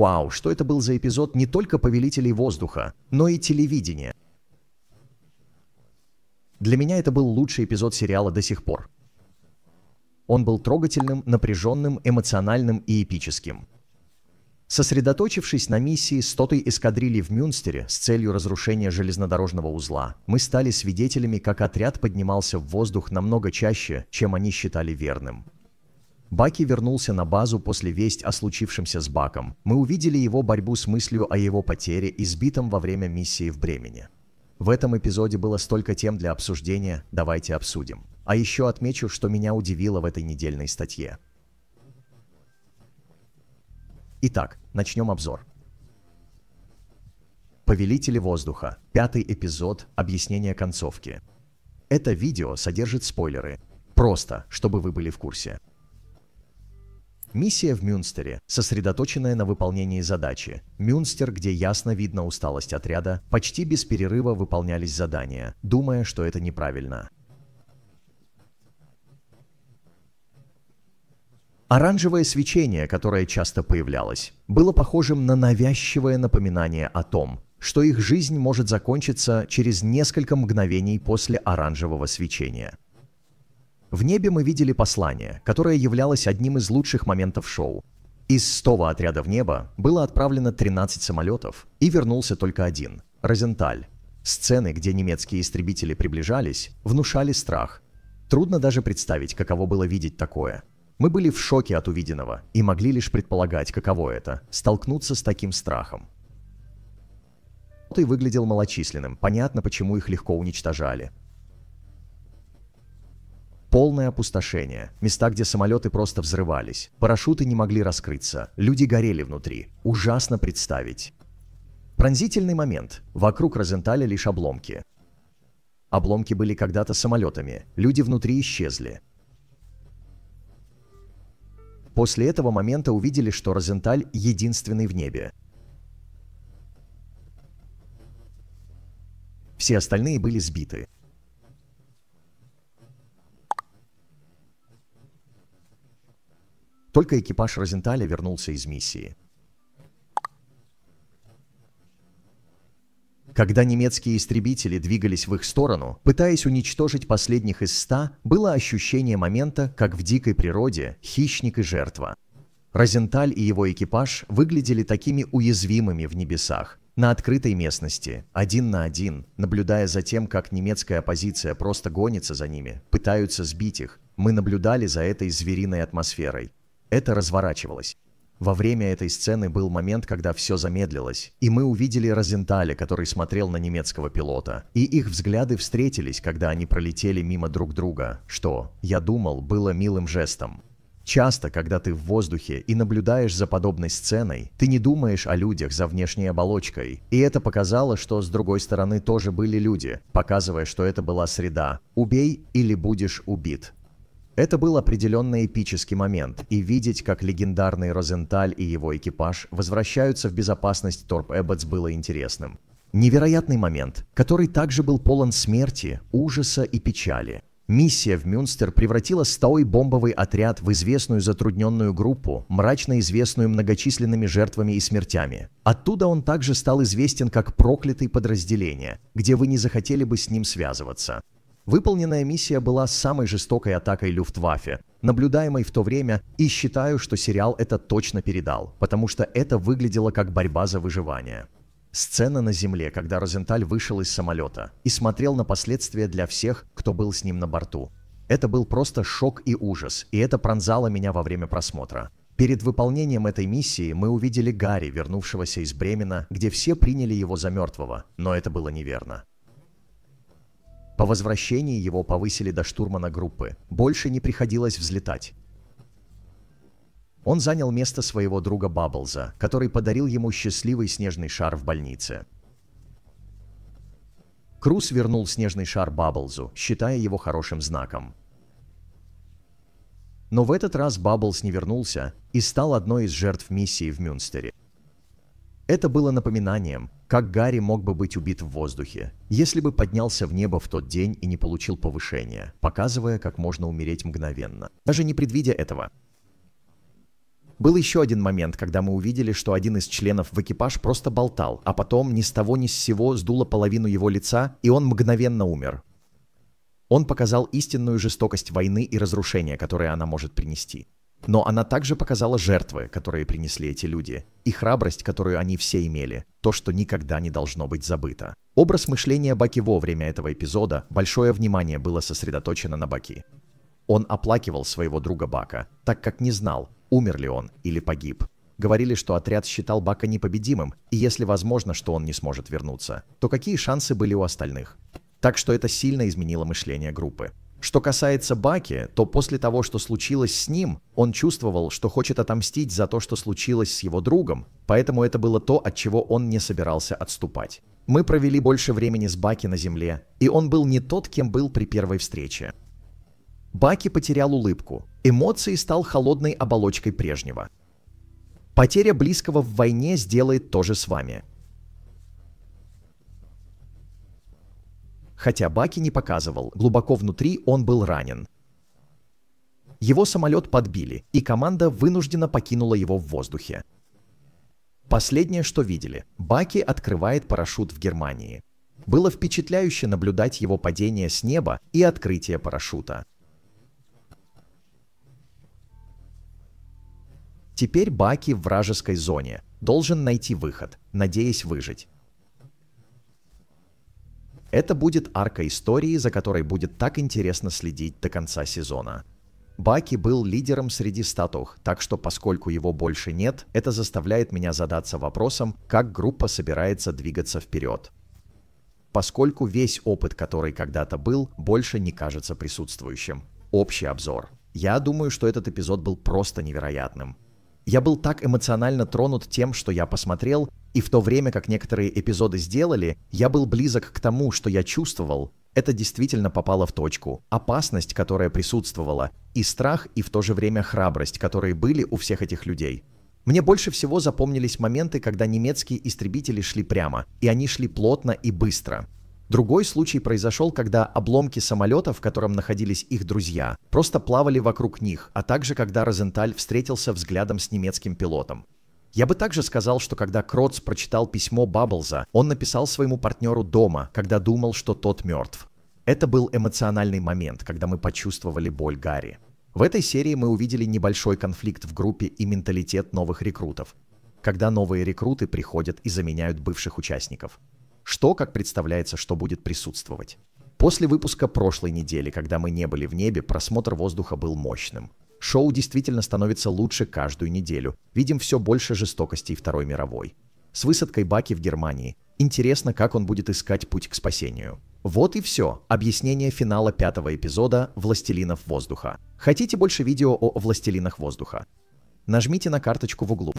Вау, что это был за эпизод не только «Повелителей воздуха», но и телевидения. Для меня это был лучший эпизод сериала до сих пор. Он был трогательным, напряженным, эмоциональным и эпическим. Сосредоточившись на миссии 100-й эскадрильи в Мюнстере с целью разрушения железнодорожного узла, мы стали свидетелями, как отряд поднимался в воздух намного чаще, чем они считали верным. Баки вернулся на базу после весть о случившемся с Баком. Мы увидели его борьбу с мыслью о его потере и сбитом во время миссии в Бремене. В этом эпизоде было столько тем для обсуждения, давайте обсудим. А еще отмечу, что меня удивило в этой недельной статье. Итак, начнем обзор. Повелители воздуха. Пятый эпизод. Объяснение концовки. Это видео содержит спойлеры. Просто, чтобы вы были в курсе. Миссия в Мюнстере, сосредоточенная на выполнении задачи. Мюнстер, где ясно видно усталость отряда, почти без перерыва выполнялись задания, думая, что это неправильно. Оранжевое свечение, которое часто появлялось, было похожим на навязчивое напоминание о том, что их жизнь может закончиться через несколько мгновений после оранжевого свечения. В небе мы видели послание, которое являлось одним из лучших моментов шоу. Из 100 отрядов неба было отправлено 13 самолетов, и вернулся только один – Розенталь. Сцены, где немецкие истребители приближались, внушали страх. Трудно даже представить, каково было видеть такое. Мы были в шоке от увиденного и могли лишь предполагать, каково это – столкнуться с таким страхом. Ты выглядел малочисленным, понятно, почему их легко уничтожали. Полное опустошение. Места, где самолеты просто взрывались. Парашюты не могли раскрыться. Люди горели внутри. Ужасно представить. Пронзительный момент. Вокруг Розенталя лишь обломки. Обломки были когда-то самолетами. Люди внутри исчезли. После этого момента увидели, что Розенталь единственный в небе. Все остальные были сбиты. Только экипаж Розенталя вернулся из миссии. Когда немецкие истребители двигались в их сторону, пытаясь уничтожить последних из ста, было ощущение момента, как в дикой природе хищник и жертва. Розенталь и его экипаж выглядели такими уязвимыми в небесах, на открытой местности, один на один, наблюдая за тем, как немецкая оппозиция просто гонится за ними, пытаются сбить их. Мы наблюдали за этой звериной атмосферой. Это разворачивалось. Во время этой сцены был момент, когда все замедлилось, и мы увидели Розенталя, который смотрел на немецкого пилота. И их взгляды встретились, когда они пролетели мимо друг друга, что, я думал, было милым жестом. Часто, когда ты в воздухе и наблюдаешь за подобной сценой, ты не думаешь о людях за внешней оболочкой. И это показало, что с другой стороны тоже были люди, показывая, что это была среда «убей или будешь убит». Это был определенно эпический момент, и видеть, как легендарный Розенталь и его экипаж возвращаются в безопасность Торп Эбботс было интересным. Невероятный момент, который также был полон смерти, ужаса и печали. Миссия в Мюнстер превратила стовый бомбовый отряд в известную затрудненную группу, мрачно известную многочисленными жертвами и смертями. Оттуда он также стал известен как «проклятый подразделение», где вы не захотели бы с ним связываться. Выполненная миссия была самой жестокой атакой Люфтваффе, наблюдаемой в то время, и считаю, что сериал это точно передал, потому что это выглядело как борьба за выживание. Сцена на земле, когда Розенталь вышел из самолета и смотрел на последствия для всех, кто был с ним на борту. Это был просто шок и ужас, и это пронзало меня во время просмотра. Перед выполнением этой миссии мы увидели Гарри, вернувшегося из Бремена, где все приняли его за мертвого, но это было неверно. По возвращении его повысили до штурмана группы. Больше не приходилось взлетать. Он занял место своего друга Бабблза, который подарил ему счастливый снежный шар в больнице. Круз вернул снежный шар Бабблзу, считая его хорошим знаком. Но в этот раз Бабблс не вернулся и стал одной из жертв миссии в Мюнстере. Это было напоминанием, как Гарри мог бы быть убит в воздухе, если бы поднялся в небо в тот день и не получил повышения, показывая, как можно умереть мгновенно, даже не предвидя этого. Был еще один момент, когда мы увидели, что один из членов в экипаж просто болтал, а потом ни с того ни с сего сдуло половину его лица, и он мгновенно умер. Он показал истинную жестокость войны и разрушения, которые она может принести. Но она также показала жертвы, которые принесли эти люди, и храбрость, которую они все имели, то, что никогда не должно быть забыто. Образ мышления Баки во время этого эпизода, большое внимание было сосредоточено на Баки. Он оплакивал своего друга Бака, так как не знал, умер ли он или погиб. Говорили, что отряд считал Бака непобедимым, и если возможно, что он не сможет вернуться, то какие шансы были у остальных? Так что это сильно изменило мышление группы. Что касается Баки, то после того, что случилось с ним, он чувствовал, что хочет отомстить за то, что случилось с его другом, поэтому это было то, от чего он не собирался отступать. Мы провели больше времени с Баки на земле, и он был не тот, кем был при первой встрече. Баки потерял улыбку. Эмоции стал холодной оболочкой прежнего. Потеря близкого в войне сделает то же с вами. Хотя Баки не показывал, глубоко внутри он был ранен. Его самолет подбили, и команда вынуждена покинула его в воздухе. Последнее, что видели, Баки открывает парашют в Германии. Было впечатляюще наблюдать его падение с неба и открытие парашюта. Теперь Баки в вражеской зоне, должен найти выход, надеясь выжить. Это будет арка истории, за которой будет так интересно следить до конца сезона. Баки был лидером среди статух, так что поскольку его больше нет, это заставляет меня задаться вопросом, как группа собирается двигаться вперед. Поскольку весь опыт, который когда-то был, больше не кажется присутствующим. Общий обзор. Я думаю, что этот эпизод был просто невероятным. Я был так эмоционально тронут тем, что я посмотрел, и в то время, как некоторые эпизоды сделали, я был близок к тому, что я чувствовал. Это действительно попало в точку. Опасность, которая присутствовала, и страх, и в то же время храбрость, которые были у всех этих людей. Мне больше всего запомнились моменты, когда немецкие истребители шли прямо, и они шли плотно и быстро. Другой случай произошел, когда обломки самолета, в котором находились их друзья, просто плавали вокруг них, а также когда Розенталь встретился взглядом с немецким пилотом. Я бы также сказал, что когда Кроц прочитал письмо Бабблза, он написал своему партнеру дома, когда думал, что тот мертв. Это был эмоциональный момент, когда мы почувствовали боль Гарри. В этой серии мы увидели небольшой конфликт в группе и менталитет новых рекрутов, когда новые рекруты приходят и заменяют бывших участников. Что, как представляется, что будет присутствовать? После выпуска прошлой недели, когда мы не были в небе, просмотр воздуха был мощным. Шоу действительно становится лучше каждую неделю. Видим все больше жестокостей Второй мировой. С высадкой Баки в Германии. Интересно, как он будет искать путь к спасению. Вот и все. Объяснение финала пятого эпизода «Властелинов воздуха». Хотите больше видео о «Властелинах воздуха»? Нажмите на карточку в углу.